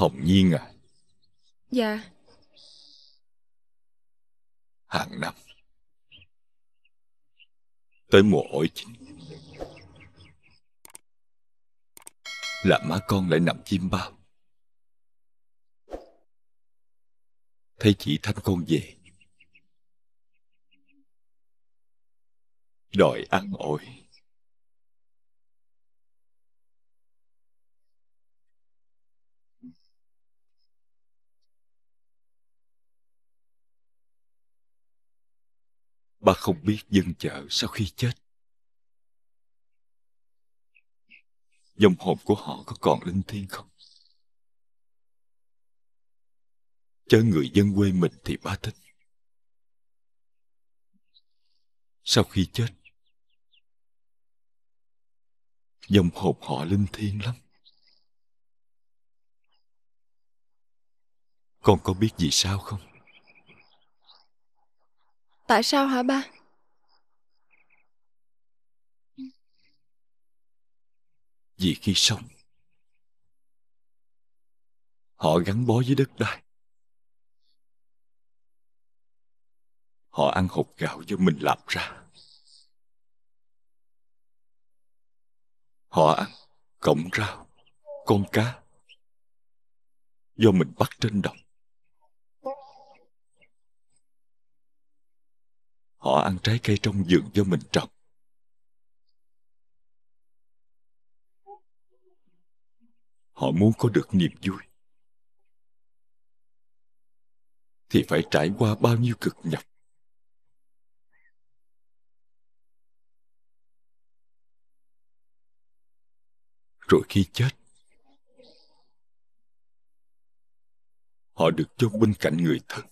Hồng Nhiên à Dạ Hàng năm Tới mùa ổi chín Là má con lại nằm chim bao Thấy chị Thanh con về Đòi ăn ổi bà không biết dân chợ sau khi chết dòng hồn của họ có còn linh thiêng không Chơi người dân quê mình thì ba thích sau khi chết dòng hồn họ linh thiêng lắm con có biết gì sao không Tại sao hả ba? Vì khi sống, họ gắn bó với đất đai. Họ ăn hộp gạo do mình làm ra. Họ ăn cọng rau, con cá do mình bắt trên đồng. Họ ăn trái cây trong vườn do mình trồng. Họ muốn có được niềm vui. Thì phải trải qua bao nhiêu cực nhọc. Rồi khi chết, họ được chôn bên cạnh người thân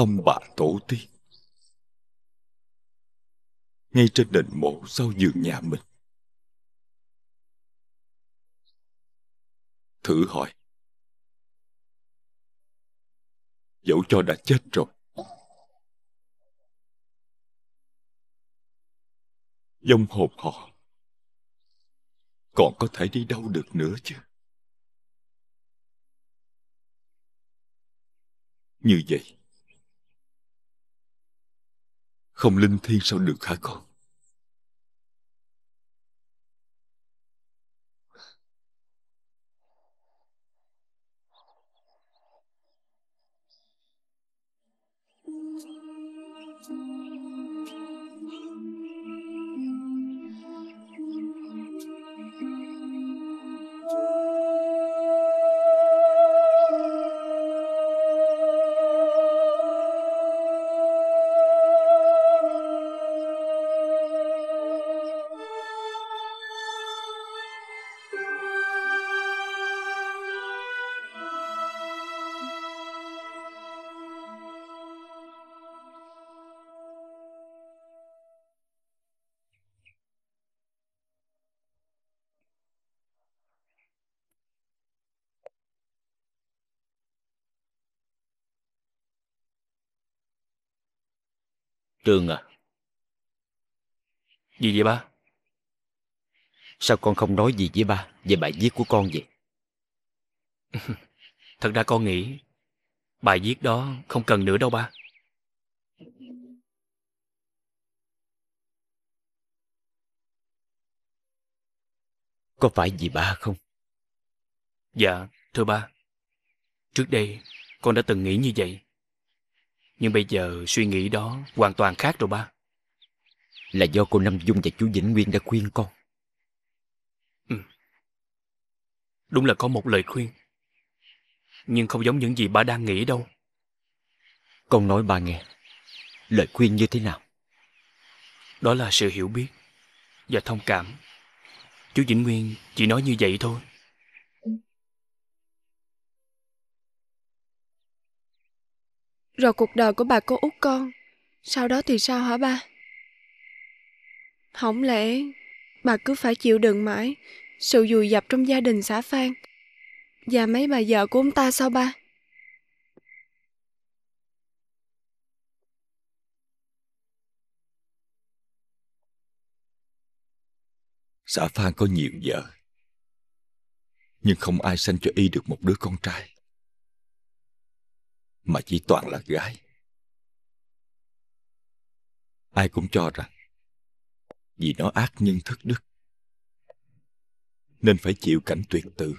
ông bà tổ tiên ngay trên đền mộ sau giường nhà mình thử hỏi dẫu cho đã chết rồi dông hồn họ còn có thể đi đâu được nữa chứ như vậy không linh thi sao được hả con Trường à Gì vậy ba Sao con không nói gì với ba Về bài viết của con vậy Thật ra con nghĩ Bài viết đó không cần nữa đâu ba Có phải vì ba không? Dạ, thưa ba Trước đây con đã từng nghĩ như vậy nhưng bây giờ suy nghĩ đó hoàn toàn khác rồi ba Là do cô Năm Dung và chú Vĩnh Nguyên đã khuyên con ừ. Đúng là có một lời khuyên Nhưng không giống những gì ba đang nghĩ đâu Con nói ba nghe Lời khuyên như thế nào Đó là sự hiểu biết Và thông cảm Chú Vĩnh Nguyên chỉ nói như vậy thôi Rồi cuộc đời của bà cô út con. Sau đó thì sao hả ba? Không lẽ bà cứ phải chịu đựng mãi sự dùi dập trong gia đình xã Phan và mấy bà vợ của ông ta sao ba? Xã Phan có nhiều vợ Nhưng không ai sanh cho y được một đứa con trai mà chỉ toàn là gái ai cũng cho rằng vì nó ác nhân thức đức nên phải chịu cảnh tuyệt tử.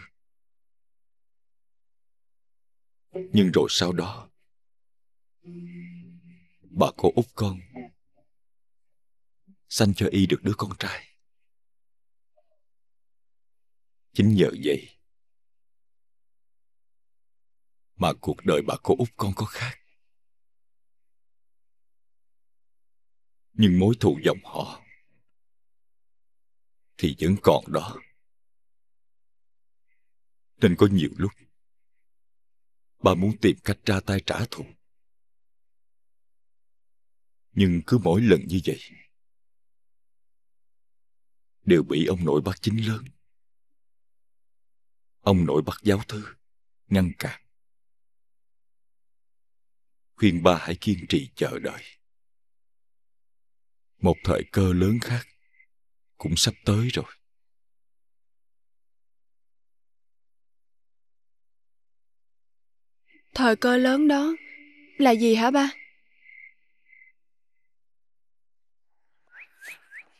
nhưng rồi sau đó bà cô út con sanh cho y được đứa con trai chính nhờ vậy mà cuộc đời bà cô út con có khác nhưng mối thù dòng họ thì vẫn còn đó nên có nhiều lúc bà muốn tìm cách ra tay trả thù nhưng cứ mỗi lần như vậy đều bị ông nội bắt chính lớn ông nội bắt giáo thư ngăn cản khuyên ba hãy kiên trì chờ đợi một thời cơ lớn khác cũng sắp tới rồi thời cơ lớn đó là gì hả ba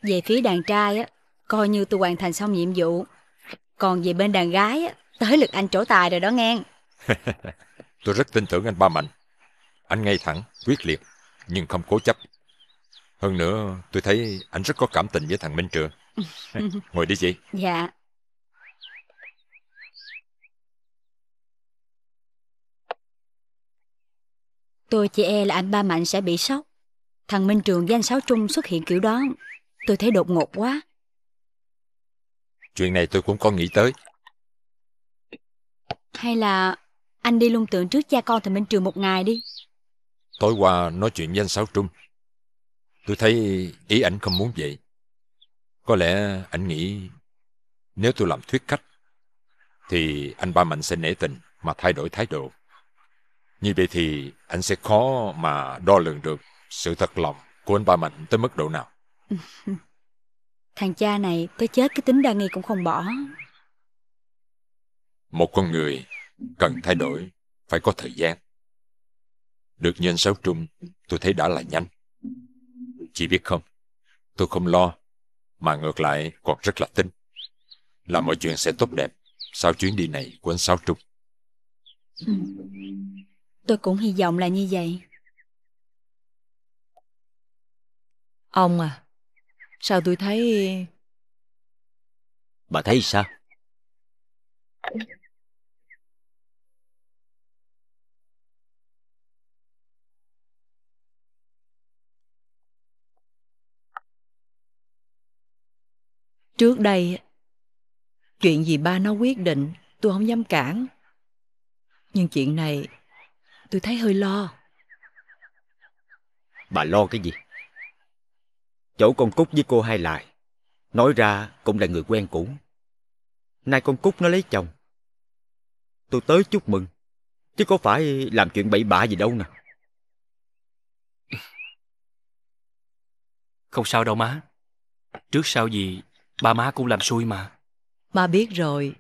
về phía đàn trai á coi như tôi hoàn thành xong nhiệm vụ còn về bên đàn gái á tới lượt anh trổ tài rồi đó nghe tôi rất tin tưởng anh ba mạnh anh ngay thẳng, quyết liệt, nhưng không cố chấp. Hơn nữa, tôi thấy anh rất có cảm tình với thằng Minh Trường. Ngồi đi chị. Dạ. Tôi chỉ e là anh Ba Mạnh sẽ bị sốc. Thằng Minh Trường với anh Sáu Trung xuất hiện kiểu đó, tôi thấy đột ngột quá. Chuyện này tôi cũng có nghĩ tới. Hay là anh đi lung tượng trước cha con thằng Minh Trường một ngày đi. Tối qua nói chuyện với anh Sáu Trung. Tôi thấy ý ảnh không muốn vậy. Có lẽ ảnh nghĩ nếu tôi làm thuyết khách thì anh ba mạnh sẽ nể tình mà thay đổi thái độ. Như vậy thì anh sẽ khó mà đo lường được sự thật lòng của anh ba mạnh tới mức độ nào. Thằng cha này tới chết cái tính đa nghi cũng không bỏ. Một con người cần thay đổi phải có thời gian. Được như anh Sáu Trung, tôi thấy đã là nhanh. Chị biết không, tôi không lo, mà ngược lại còn rất là tin. Là mọi chuyện sẽ tốt đẹp sau chuyến đi này của anh Sáu Trung. Tôi cũng hy vọng là như vậy. Ông à, sao tôi thấy... Bà thấy sao? Trước đây, chuyện gì ba nó quyết định, tôi không dám cản. Nhưng chuyện này, tôi thấy hơi lo. Bà lo cái gì? Chỗ con Cúc với cô hai lại, nói ra cũng là người quen cũ. Nay con Cúc nó lấy chồng. Tôi tới chúc mừng, chứ có phải làm chuyện bậy bạ gì đâu nè. Không sao đâu má. Trước sau gì Ba má cũng làm xui mà Ba biết rồi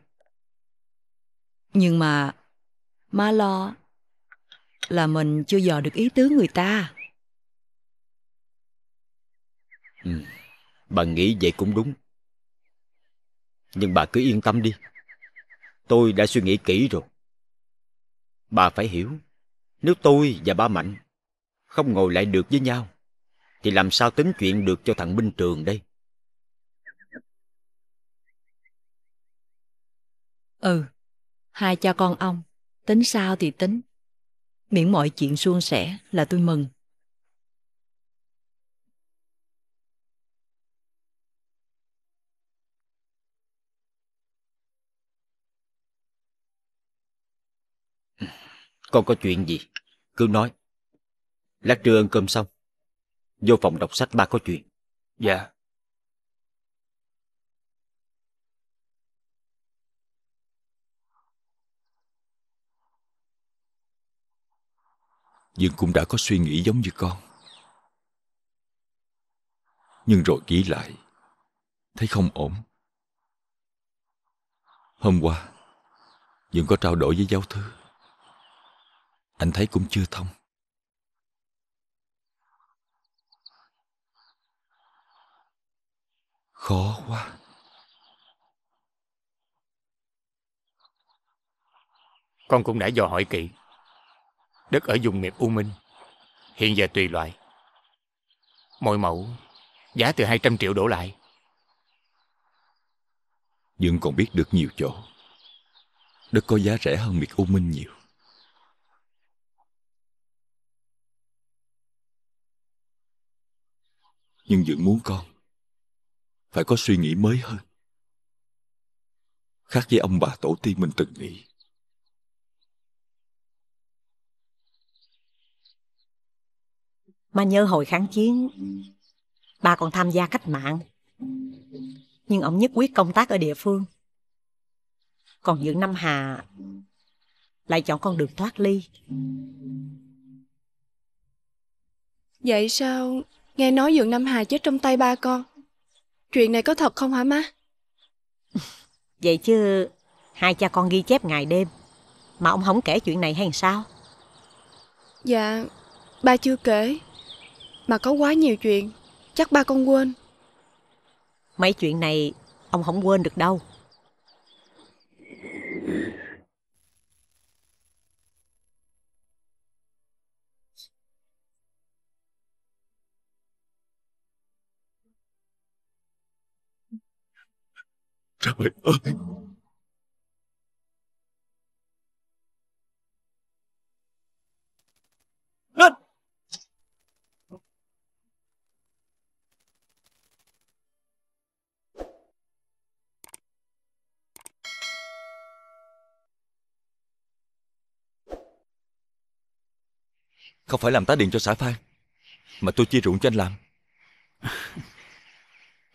Nhưng mà Má lo Là mình chưa dò được ý tứ người ta ừ, Bà nghĩ vậy cũng đúng Nhưng bà cứ yên tâm đi Tôi đã suy nghĩ kỹ rồi Bà phải hiểu Nếu tôi và ba Mạnh Không ngồi lại được với nhau Thì làm sao tính chuyện được cho thằng Minh Trường đây Ừ, hai cha con ông, tính sao thì tính. Miễn mọi chuyện suôn sẻ là tôi mừng. Con có chuyện gì? Cứ nói. Lát trưa ăn cơm xong. Vô phòng đọc sách ba có chuyện. Dạ. Dương cũng đã có suy nghĩ giống như con. Nhưng rồi nghĩ lại, thấy không ổn. Hôm qua, Dương có trao đổi với giáo thư. Anh thấy cũng chưa thông. Khó quá. Con cũng đã dò hỏi kỹ đất ở vùng miệt U Minh, hiện giờ tùy loại. Mỗi mẫu giá từ 200 triệu đổ lại. Dương còn biết được nhiều chỗ. Đất có giá rẻ hơn miệt U Minh nhiều. Nhưng Dương muốn con phải có suy nghĩ mới hơn. Khác với ông bà tổ tiên mình từng nghĩ. Mà nhớ hồi kháng chiến Bà còn tham gia cách mạng Nhưng ông nhất quyết công tác ở địa phương Còn dưỡng năm Hà Lại chọn con được thoát ly Vậy sao Nghe nói Dượng năm Hà chết trong tay ba con Chuyện này có thật không hả má Vậy chứ Hai cha con ghi chép ngày đêm Mà ông không kể chuyện này hay sao Dạ Ba chưa kể mà có quá nhiều chuyện Chắc ba con quên Mấy chuyện này Ông không quên được đâu Trời ơi Không phải làm tá điện cho xã Phan Mà tôi chia ruộng cho anh làm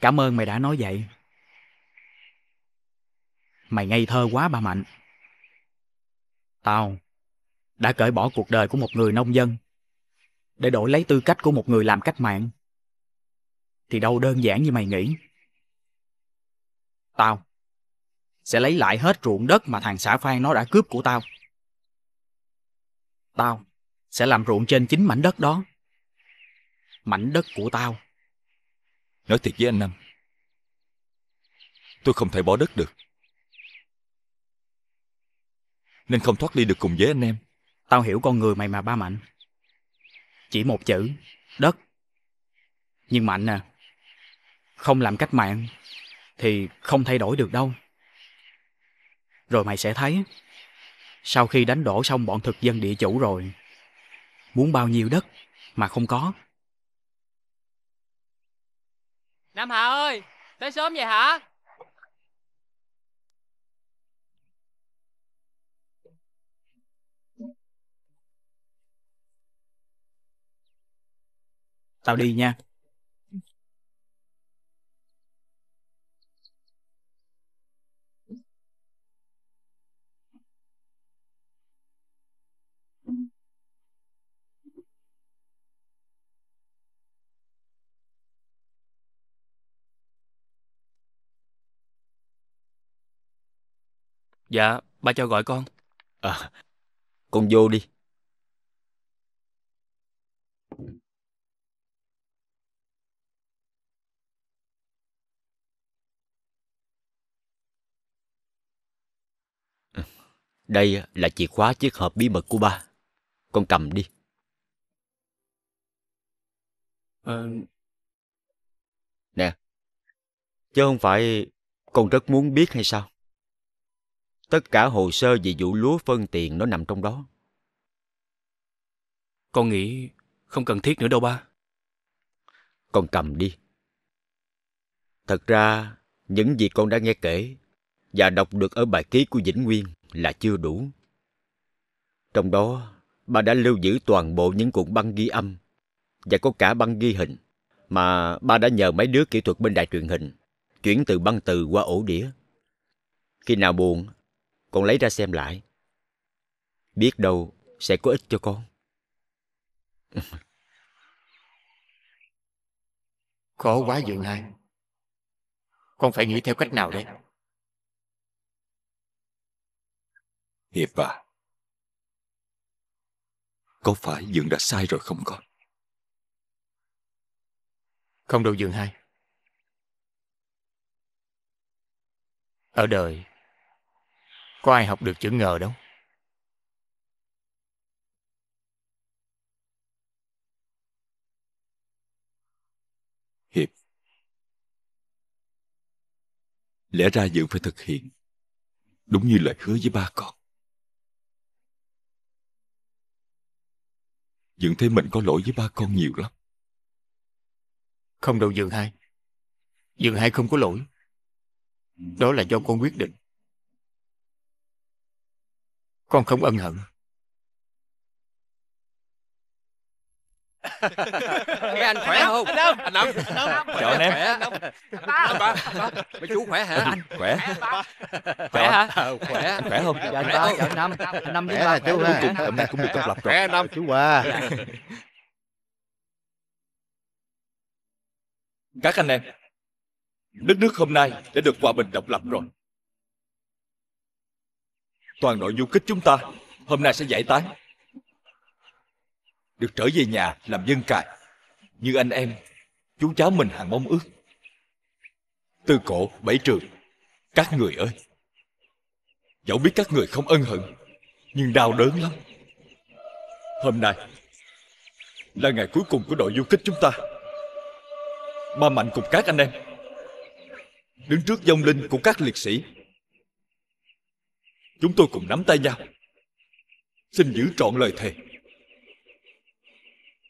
Cảm ơn mày đã nói vậy Mày ngây thơ quá bà Mạnh Tao đã cởi bỏ cuộc đời của một người nông dân để đổi lấy tư cách của một người làm cách mạng thì đâu đơn giản như mày nghĩ tao sẽ lấy lại hết ruộng đất mà thằng xã phan nó đã cướp của tao tao sẽ làm ruộng trên chính mảnh đất đó. Mảnh đất của tao. Nói thiệt với anh Năm, tôi không thể bỏ đất được. Nên không thoát ly được cùng với anh em. Tao hiểu con người mày mà ba Mạnh. Chỉ một chữ, đất. Nhưng Mạnh à, không làm cách mạng thì không thay đổi được đâu. Rồi mày sẽ thấy, sau khi đánh đổ xong bọn thực dân địa chủ rồi, muốn bao nhiêu đất mà không có. Nam Hà ơi, tới sớm vậy hả? Tao đi nha. Dạ, ba cho gọi con. À, con vô đi. Ừ, đây là chìa khóa chiếc hộp bí mật của ba. Con cầm đi. Ờ... Nè, chứ không phải con rất muốn biết hay sao? Tất cả hồ sơ về vụ lúa phân tiền nó nằm trong đó. Con nghĩ không cần thiết nữa đâu ba. Con cầm đi. Thật ra, những gì con đã nghe kể và đọc được ở bài ký của Vĩnh Nguyên là chưa đủ. Trong đó, ba đã lưu giữ toàn bộ những cuộn băng ghi âm và có cả băng ghi hình mà ba đã nhờ mấy đứa kỹ thuật bên đài truyền hình chuyển từ băng từ qua ổ đĩa. Khi nào buồn, con lấy ra xem lại biết đâu sẽ có ích cho con khó quá dượng hai con phải nghĩ theo cách nào đây hiệp à có phải dượng đã sai rồi không con không đâu dượng hai ở đời có ai học được chữ ngờ đâu. Hiệp Lẽ ra Dượng phải thực hiện Đúng như lời hứa với ba con Dượng thấy mình có lỗi với ba con nhiều lắm Không đâu Dượng hai Dượng hai không có lỗi Đó là do con quyết định con không ân hận Mấy anh khỏe không? Anh Đông, anh Đông, anh chào anh em. Ba. Ba. Mấy chú khỏe hả anh? Khỏe. Khỏe hả? Ờ, khỏe. Anh khỏe không? Dạ anh Ba, dạ anh Năm. Anh Năm với ba chú ha. Hôm nay cũng được công lập rồi. Khỏe anh Năm. Chú qua. Các anh em, đất nước hôm nay đã được hòa bình độc lập rồi. Toàn đội du kích chúng ta Hôm nay sẽ giải tán Được trở về nhà làm dân cài Như anh em Chú cháu mình hàng mong ước từ cổ bảy trường Các người ơi Dẫu biết các người không ân hận Nhưng đau đớn lắm Hôm nay Là ngày cuối cùng của đội du kích chúng ta Ba mạnh cùng các anh em Đứng trước dông linh của các liệt sĩ chúng tôi cùng nắm tay nhau xin giữ trọn lời thề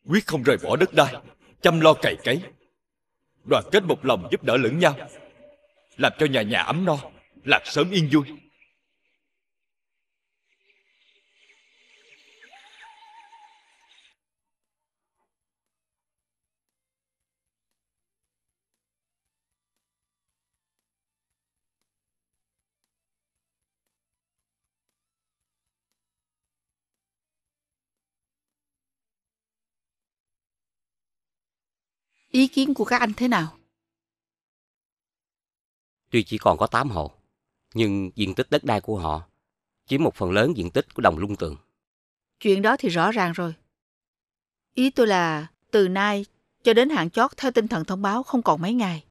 quyết không rời bỏ đất đai chăm lo cày cấy đoàn kết một lòng giúp đỡ lẫn nhau làm cho nhà nhà ấm no lạc sớm yên vui Ý kiến của các anh thế nào? Tuy chỉ còn có 8 hộ, nhưng diện tích đất đai của họ chiếm một phần lớn diện tích của đồng lung tường. Chuyện đó thì rõ ràng rồi. Ý tôi là từ nay cho đến hạn chót theo tinh thần thông báo không còn mấy ngày.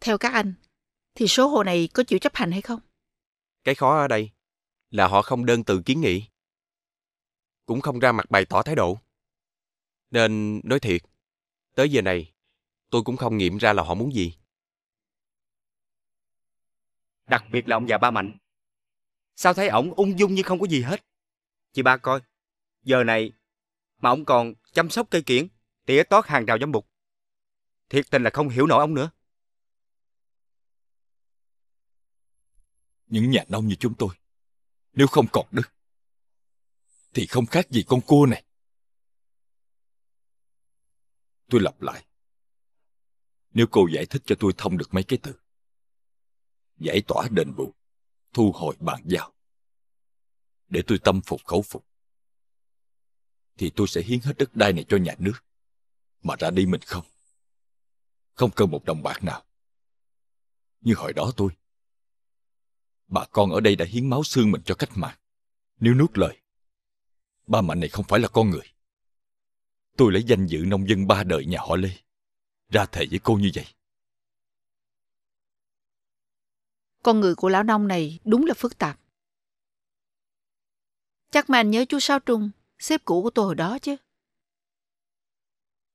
Theo các anh, thì số hộ này có chịu chấp hành hay không? Cái khó ở đây là họ không đơn từ kiến nghị, cũng không ra mặt bày tỏ thái độ. Nên nói thiệt, Tới giờ này, tôi cũng không nghiệm ra là họ muốn gì. Đặc biệt là ông già ba mạnh. Sao thấy ổng ung dung như không có gì hết? Chị ba coi, giờ này mà ông còn chăm sóc cây kiển, tỉa tót hàng rào giám bục. Thiệt tình là không hiểu nổi ông nữa. Những nhà nông như chúng tôi, nếu không còn đức, thì không khác gì con cua này. Tôi lặp lại. Nếu cô giải thích cho tôi thông được mấy cái từ. Giải tỏa đền bù, thu hồi bàn giao. Để tôi tâm phục khẩu phục. Thì tôi sẽ hiến hết đất đai này cho nhà nước. Mà ra đi mình không. Không cần một đồng bạc nào. Như hồi đó tôi. Bà con ở đây đã hiến máu xương mình cho cách mạng. Nếu nuốt lời, ba mạnh này không phải là con người tôi lấy danh dự nông dân ba đời nhà họ Lê. Ra thề với cô như vậy. Con người của lão nông này đúng là phức tạp. Chắc mà anh nhớ chú Sao Trung, sếp cũ của tôi hồi đó chứ.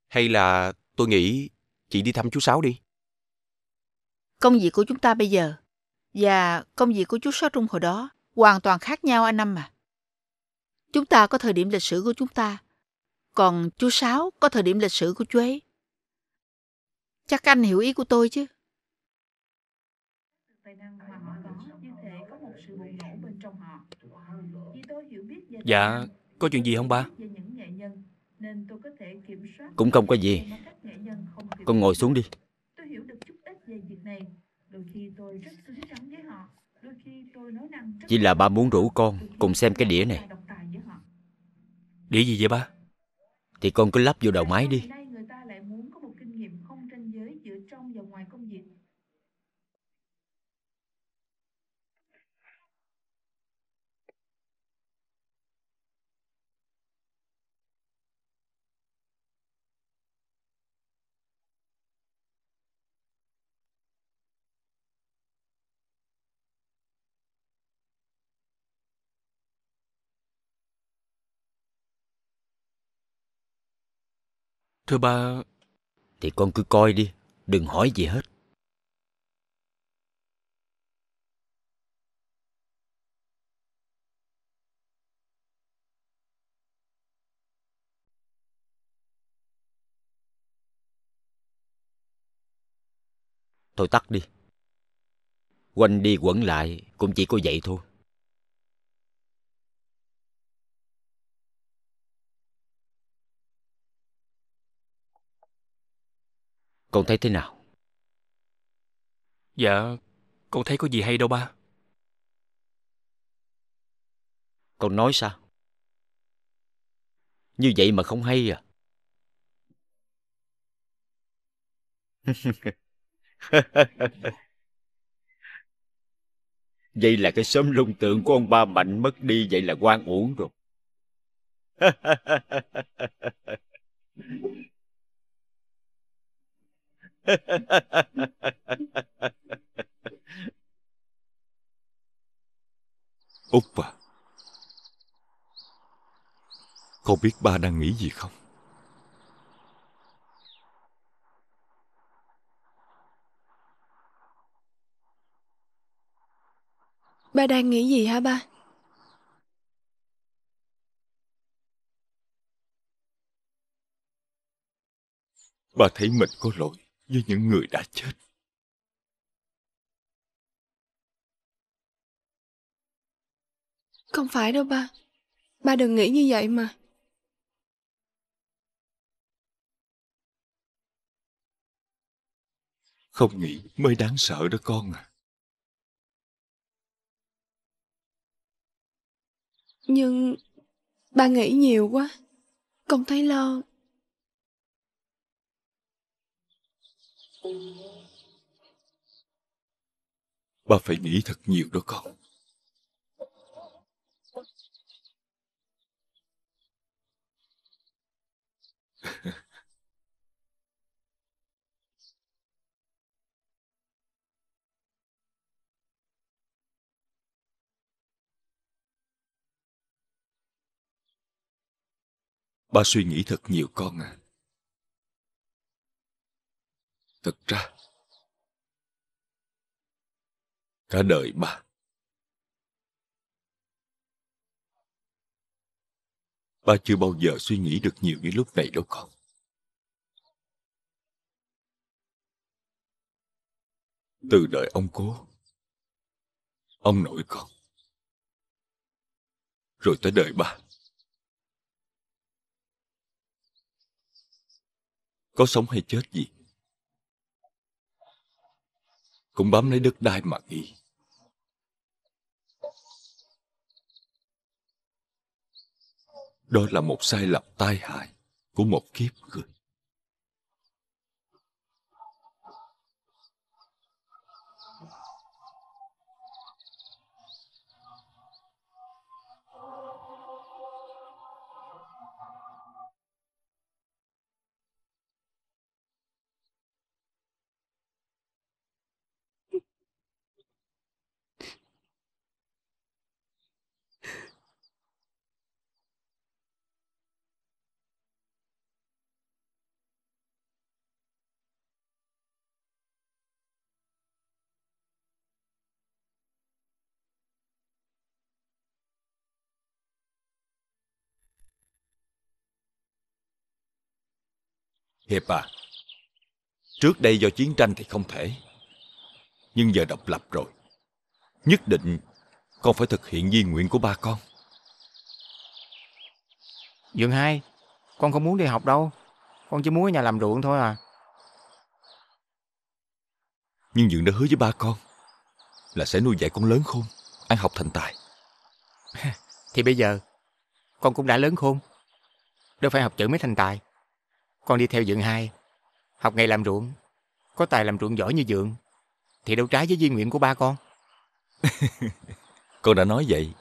Hay là tôi nghĩ chị đi thăm chú Sáu đi. Công việc của chúng ta bây giờ và công việc của chú Sáu Trung hồi đó hoàn toàn khác nhau anh Năm mà Chúng ta có thời điểm lịch sử của chúng ta còn chú Sáu có thời điểm lịch sử của chú ấy. Chắc anh hiểu ý của tôi chứ. Dạ, có chuyện gì không ba? Cũng không có gì. Con ngồi xuống đi. Chỉ là ba muốn rủ con cùng xem cái đĩa này. Đĩa gì vậy ba? Thì con cứ lắp vô đầu máy đi Thưa ba... Thì con cứ coi đi, đừng hỏi gì hết. Thôi tắt đi. Quanh đi quẩn lại cũng chỉ có vậy thôi. Con thấy thế nào Dạ Con thấy có gì hay đâu ba Con nói sao Như vậy mà không hay à Vậy là cái sớm lung tượng của ông ba Mạnh mất đi Vậy là quan uổng rồi Oppa Con biết ba đang nghĩ gì không? Ba đang nghĩ gì hả ba? Ba thấy mình có lỗi với những người đã chết. Không phải đâu ba. Ba đừng nghĩ như vậy mà. Không nghĩ mới đáng sợ đó con à. Nhưng ba nghĩ nhiều quá. Con thấy lo Ba phải nghĩ thật nhiều đó con. ba suy nghĩ thật nhiều con à. Thật ra, cả đời ba. Ba chưa bao giờ suy nghĩ được nhiều như lúc này đâu con. Từ đời ông cố, ông nội con, rồi tới đời ba. Có sống hay chết gì, cũng bám lấy đất đai mà đi. Đó là một sai lầm tai hại của một kiếp người. Hiệp à, trước đây do chiến tranh thì không thể. Nhưng giờ độc lập rồi. Nhất định con phải thực hiện di nguyện của ba con. Dượng hai, con không muốn đi học đâu. Con chỉ muốn ở nhà làm ruộng thôi à. Nhưng Dượng đã hứa với ba con là sẽ nuôi dạy con lớn khôn, ăn học thành tài. Thì bây giờ, con cũng đã lớn khôn. Đâu phải học chữ mới thành tài. Con đi theo Dượng hai, học nghề làm ruộng, có tài làm ruộng giỏi như Dượng, thì đâu trái với di nguyện của ba con. con đã nói vậy,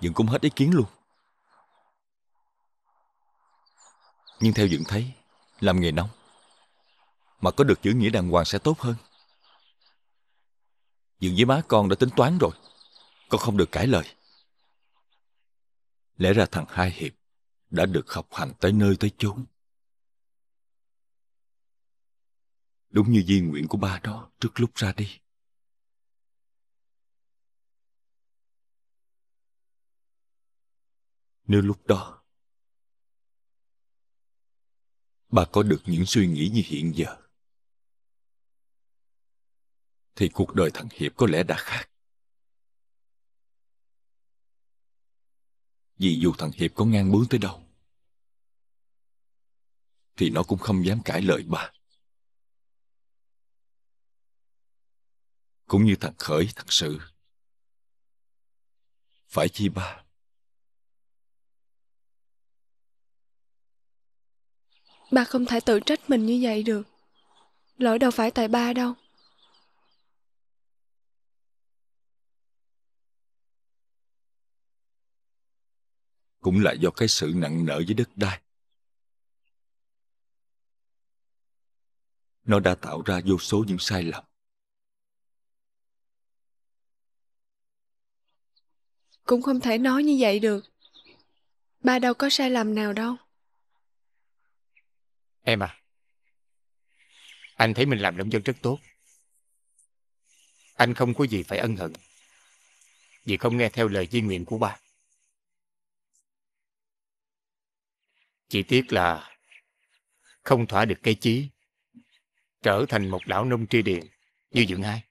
Dượng cũng hết ý kiến luôn. Nhưng theo Dượng thấy, làm nghề nông, mà có được chữ nghĩa đàng hoàng sẽ tốt hơn. Dượng với má con đã tính toán rồi, con không được cãi lời. Lẽ ra thằng Hai Hiệp đã được học hành tới nơi tới chốn. Đúng như di nguyện của ba đó trước lúc ra đi. Nếu lúc đó ba có được những suy nghĩ như hiện giờ thì cuộc đời thằng Hiệp có lẽ đã khác. Vì dù thằng Hiệp có ngang bướng tới đâu thì nó cũng không dám cãi lời ba. cũng như thằng Khởi thật sự. Phải chi ba? Ba không thể tự trách mình như vậy được. Lỗi đâu phải tại ba đâu. Cũng là do cái sự nặng nợ với đất đai. Nó đã tạo ra vô số những sai lầm. cũng không thể nói như vậy được. Ba đâu có sai lầm nào đâu. Em à, anh thấy mình làm nông dân rất tốt. Anh không có gì phải ân hận vì không nghe theo lời di nguyện của ba. Chỉ tiếc là không thỏa được cái chí trở thành một lão nông tri điện như dưỡng hai.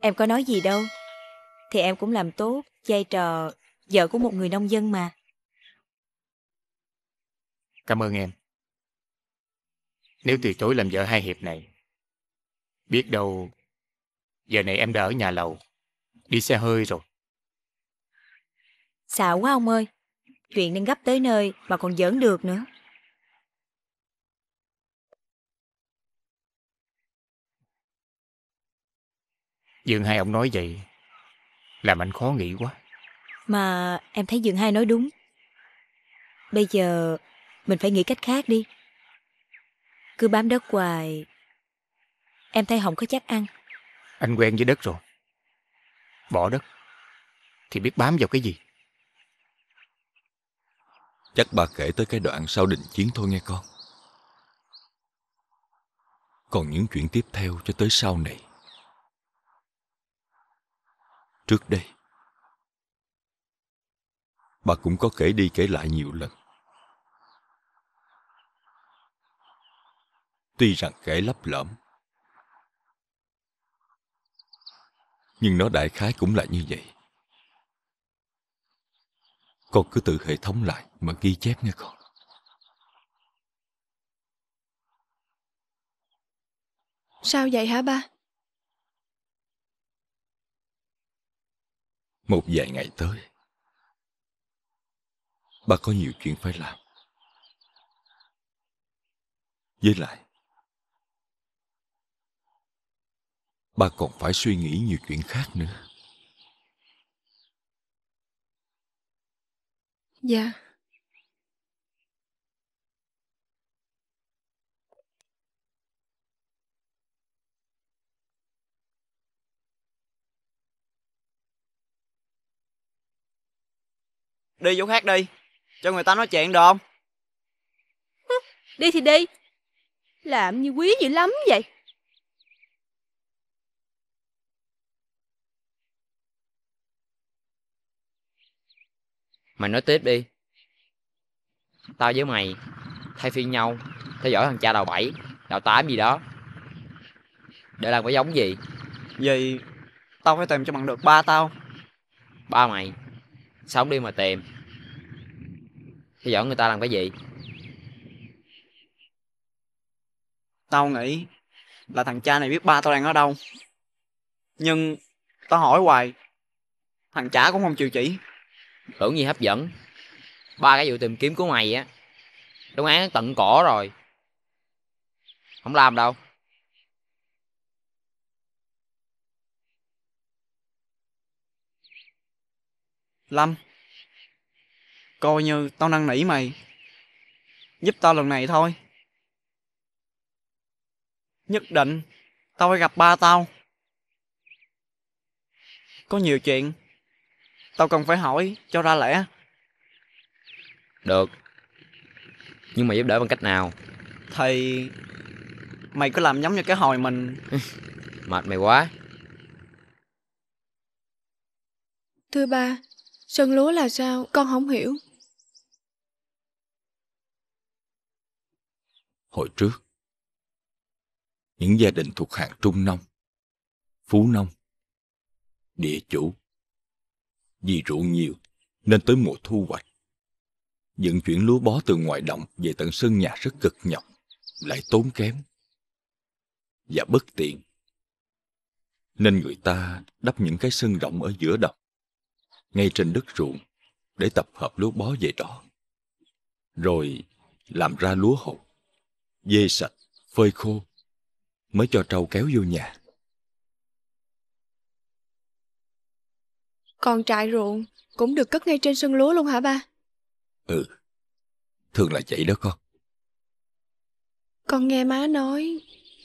Em có nói gì đâu thì em cũng làm tốt vai trò vợ của một người nông dân mà. Cảm ơn em. Nếu từ chối làm vợ hai hiệp này, biết đâu giờ này em đã ở nhà lầu, đi xe hơi rồi. Xạo quá ông ơi, chuyện đang gấp tới nơi mà còn giỡn được nữa. dường hai ông nói vậy làm anh khó nghĩ quá Mà em thấy Dượng Hai nói đúng Bây giờ Mình phải nghĩ cách khác đi Cứ bám đất hoài Em thấy không có chắc ăn Anh quen với đất rồi Bỏ đất Thì biết bám vào cái gì Chắc bà kể tới cái đoạn sau định chiến thôi nghe con Còn những chuyện tiếp theo cho tới sau này trước đây. Bà cũng có kể đi kể lại nhiều lần. Tuy rằng kể lấp lõm, nhưng nó đại khái cũng là như vậy. Con cứ tự hệ thống lại mà ghi chép nghe con. Sao vậy hả ba? một vài ngày tới ba có nhiều chuyện phải làm với lại ba còn phải suy nghĩ nhiều chuyện khác nữa dạ yeah. đi chỗ khác đi cho người ta nói chuyện được không đi thì đi làm như quý dữ lắm vậy mày nói tiếp đi tao với mày thay phiên nhau theo dõi thằng cha đầu bảy đầu tám gì đó để làm cái giống gì vì tao phải tìm cho bằng được ba tao ba mày sống đi mà tìm theo dõi người ta làm cái gì tao nghĩ là thằng cha này biết ba tao đang ở đâu nhưng tao hỏi hoài thằng chả cũng không chịu chỉ tưởng gì hấp dẫn ba cái vụ tìm kiếm của mày á đúng án tận cỏ rồi không làm đâu Lâm Coi như tao năn nỉ mày Giúp tao lần này thôi Nhất định Tao phải gặp ba tao Có nhiều chuyện Tao cần phải hỏi cho ra lẽ Được Nhưng mà giúp đỡ bằng cách nào Thì Mày cứ làm giống như cái hồi mình Mệt mày quá Thứ ba, Sân lúa là sao? Con không hiểu. Hồi trước, những gia đình thuộc hàng trung nông, phú nông, địa chủ, vì rượu nhiều nên tới mùa thu hoạch. dựng chuyển lúa bó từ ngoài đồng về tận sân nhà rất cực nhọc, lại tốn kém và bất tiện. Nên người ta đắp những cái sân rộng ở giữa đồng ngay trên đất ruộng để tập hợp lúa bó về đó. Rồi làm ra lúa hột, dê sạch, phơi khô, mới cho trâu kéo vô nhà. Còn trại ruộng cũng được cất ngay trên sân lúa luôn hả ba? Ừ, thường là vậy đó con. Con nghe má nói,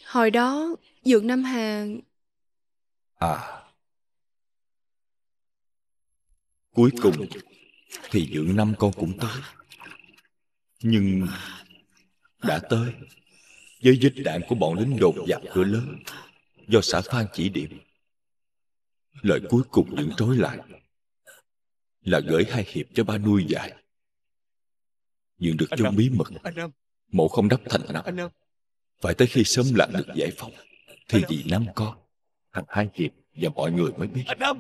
hồi đó Dượng Nam Hà... À, Cuối cùng thì dưỡng năm con cũng tới. Nhưng đã tới với vết đạn của bọn lính đột vào cửa lớn do xã Phan chỉ điểm. Lời cuối cùng những trói lại là gửi hai hiệp cho ba nuôi dạy. Nhưng được trong bí mật, mộ không đắp thành năm. Phải tới khi sớm lặng được giải phóng, thì vì năm con, thằng hai hiệp và mọi người mới biết. Anh Năm!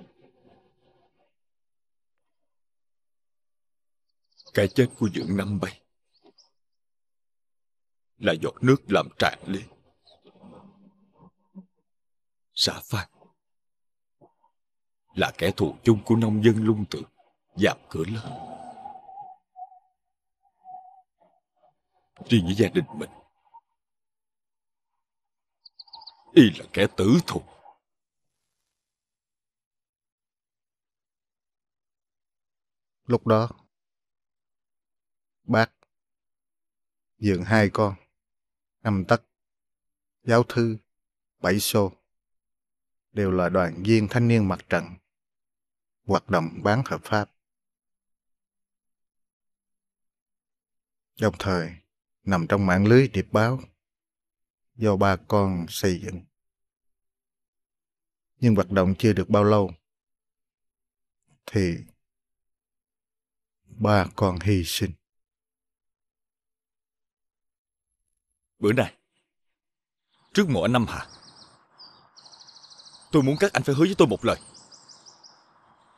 Cái chết của những năm bay là giọt nước làm tràn lên. Xã Phan là kẻ thù chung của nông dân lung tự, giảm cửa lớn. Riêng với gia đình mình, y là kẻ tử thù. Lúc đó, bác, dượng hai con, năm tắc, giáo thư, bảy xô, đều là đoàn viên thanh niên mặt trận, hoạt động bán hợp pháp. Đồng thời, nằm trong mạng lưới điệp báo do ba con xây dựng. Nhưng hoạt động chưa được bao lâu, thì ba con hy sinh. Bữa nay Trước mộ anh Năm Hà Tôi muốn các anh phải hứa với tôi một lời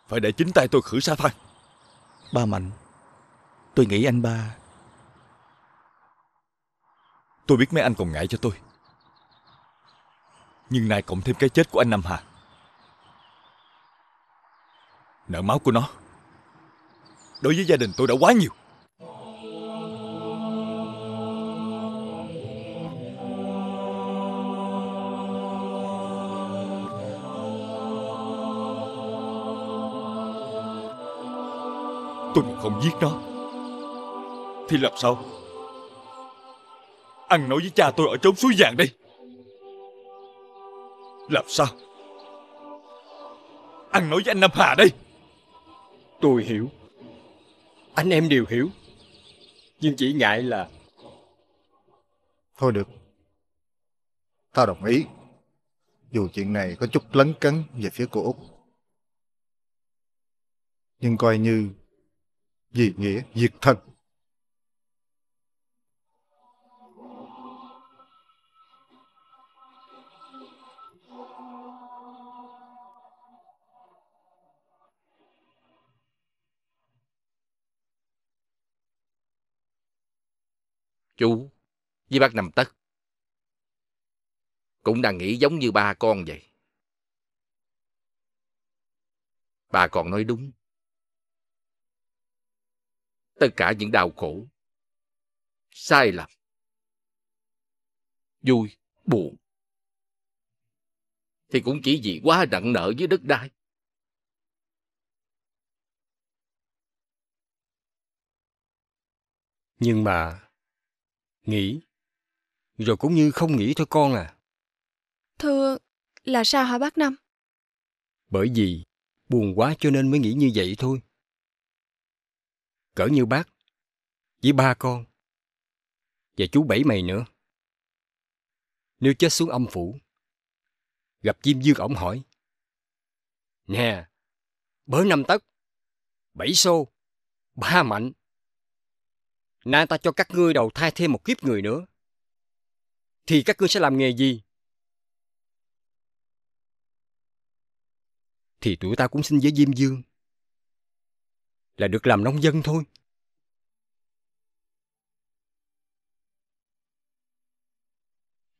Phải để chính tay tôi khử sa thang Ba Mạnh Tôi nghĩ anh ba Tôi biết mấy anh còn ngại cho tôi Nhưng nay cộng thêm cái chết của anh Nam Hà Nợ máu của nó Đối với gia đình tôi đã quá nhiều Tôi mà không giết nó Thì làm sao Ăn nói với cha tôi ở trốn suối vàng đây Làm sao Ăn nói với anh Nam Hà đây Tôi hiểu Anh em đều hiểu Nhưng chỉ ngại là Thôi được Tao đồng ý Dù chuyện này có chút lấn cấn về phía cô Út Nhưng coi như vì nghĩa diệt thân. Chú, với bác nằm Tất, cũng đang nghĩ giống như ba con vậy. Bà còn nói đúng tất cả những đau khổ sai lầm vui buồn thì cũng chỉ vì quá nặng nợ với đất đai nhưng mà nghĩ rồi cũng như không nghĩ thôi con à thưa là sao hả bác năm bởi vì buồn quá cho nên mới nghĩ như vậy thôi cỡ như bác, với ba con, và chú bảy mày nữa. Nếu chết xuống âm phủ, gặp Diêm dương ổng hỏi, Nè, bởi năm tấc, bảy xô, ba mạnh, nay ta cho các ngươi đầu thai thêm một kiếp người nữa, thì các ngươi sẽ làm nghề gì? Thì tụi ta cũng xin với Diêm Dương là được làm nông dân thôi.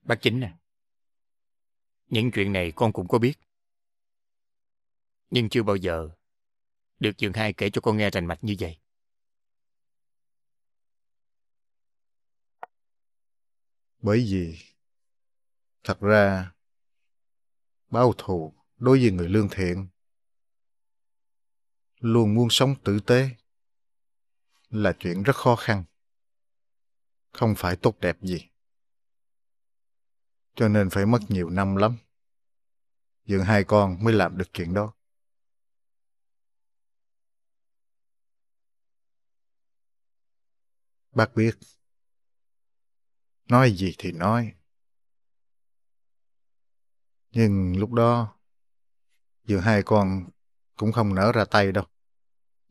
Bác Chính nè, những chuyện này con cũng có biết. Nhưng chưa bao giờ được Dương Hai kể cho con nghe rành mạch như vậy. Bởi vì thật ra báo thù đối với người lương thiện luôn muốn sống tử tế là chuyện rất khó khăn không phải tốt đẹp gì cho nên phải mất nhiều năm lắm dưỡng hai con mới làm được chuyện đó bác biết nói gì thì nói nhưng lúc đó dưỡng hai con cũng không nở ra tay đâu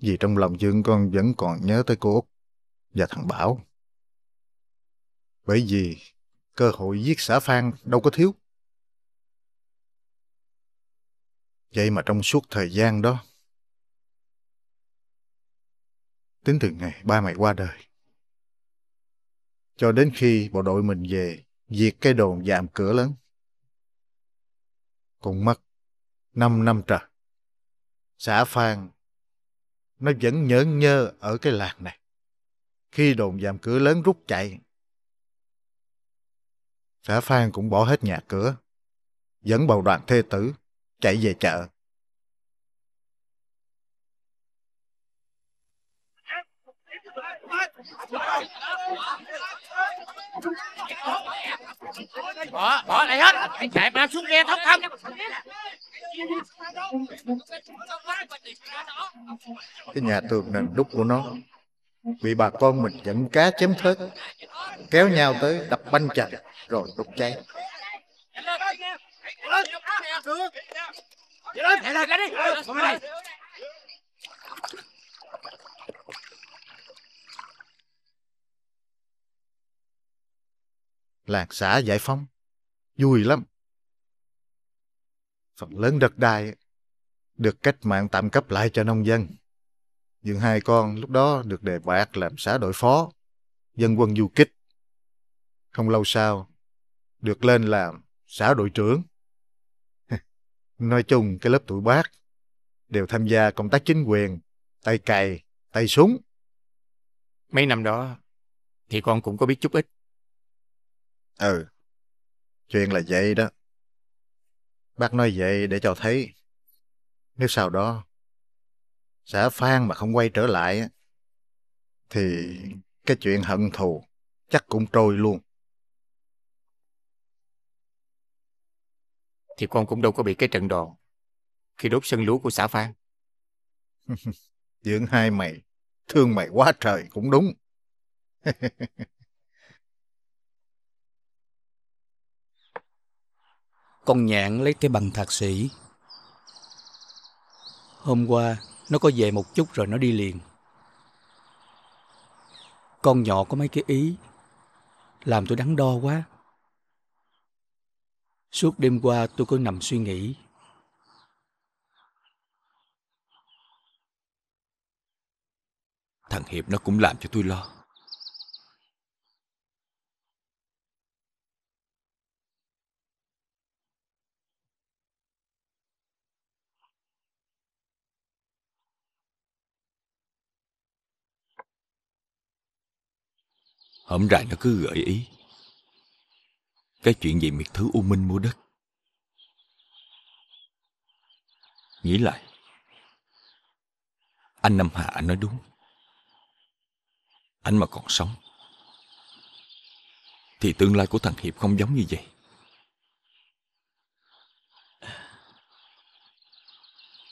vì trong lòng Dương con vẫn còn nhớ tới cô Út và thằng Bảo. Bởi vì cơ hội giết xã Phan đâu có thiếu. Vậy mà trong suốt thời gian đó, tính từ ngày ba mày qua đời, cho đến khi bộ đội mình về diệt cái đồn dạm cửa lớn, cũng mất 5 năm trời. Xã Phan nó vẫn nhớ nhơ ở cái làng này. Khi đồn giam cửa lớn rút chạy, xã Phan cũng bỏ hết nhà cửa, dẫn bầu đoàn thê tử, chạy về chợ. Thank you bỏ bỏ lại hết chạy mau xuống nghe thóc không cái nhà tường nền đúc của nó bị bà con mình dẫn cá chém thớt kéo nhau tới đập banh chặt rồi đục cháy Chạy lên, chạy lên, chạy lên, chạy lên, chạy lên, chạy lên, chạy lên, chạy làng xã giải phóng. Vui lắm. Phần lớn đất đai được cách mạng tạm cấp lại cho nông dân. Nhưng hai con lúc đó được đề bạt làm xã đội phó, dân quân du kích. Không lâu sau, được lên làm xã đội trưởng. Nói chung, cái lớp tuổi bác đều tham gia công tác chính quyền, tay cày, tay súng. Mấy năm đó, thì con cũng có biết chút ít. Ừ, chuyện là vậy đó. Bác nói vậy để cho thấy. Nếu sau đó xã Phan mà không quay trở lại thì cái chuyện hận thù chắc cũng trôi luôn. Thì con cũng đâu có bị cái trận đòn khi đốt sân lúa của xã Phan. Dưỡng hai mày, thương mày quá trời cũng đúng. Con nhạn lấy cái bằng thạc sĩ. Hôm qua, nó có về một chút rồi nó đi liền. Con nhỏ có mấy cái ý, làm tôi đắn đo quá. Suốt đêm qua tôi cứ nằm suy nghĩ. Thằng Hiệp nó cũng làm cho tôi lo. hổm rày nó cứ gợi ý cái chuyện gì miệt thứ u minh mua đất nghĩ lại anh Nam Hạ nói đúng anh mà còn sống thì tương lai của thằng Hiệp không giống như vậy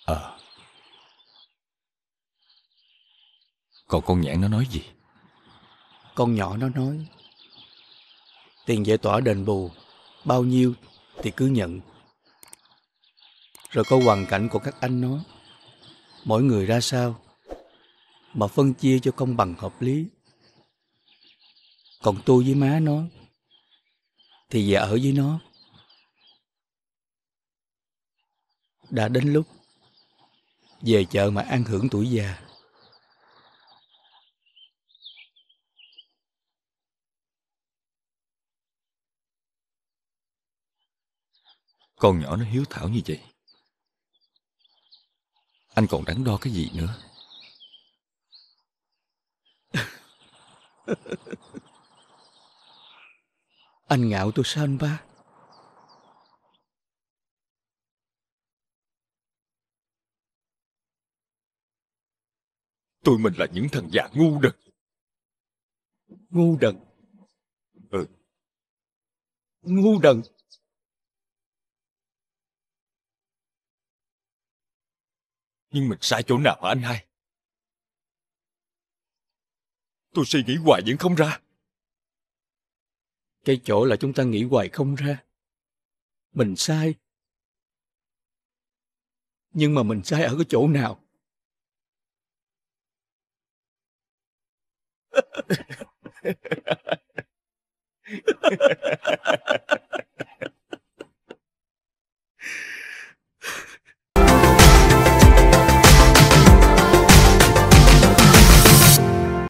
ờ à. còn con nhãn nó nói gì con nhỏ nó nói, tiền giải tỏa đền bù, bao nhiêu thì cứ nhận. Rồi có hoàn cảnh của các anh nó, mỗi người ra sao, mà phân chia cho công bằng hợp lý. Còn tôi với má nó, thì về ở với nó. Đã đến lúc về chợ mà an hưởng tuổi già. Con nhỏ nó hiếu thảo như vậy. Anh còn đắn đo cái gì nữa? anh ngạo tôi sao anh ba? tôi mình là những thằng già ngu đần. Ngu đần? Ừ. Ngu đần. Nhưng mình sai chỗ nào hả anh hai? Tôi suy nghĩ hoài vẫn không ra. Cái chỗ là chúng ta nghĩ hoài không ra. Mình sai. Nhưng mà mình sai ở cái chỗ nào?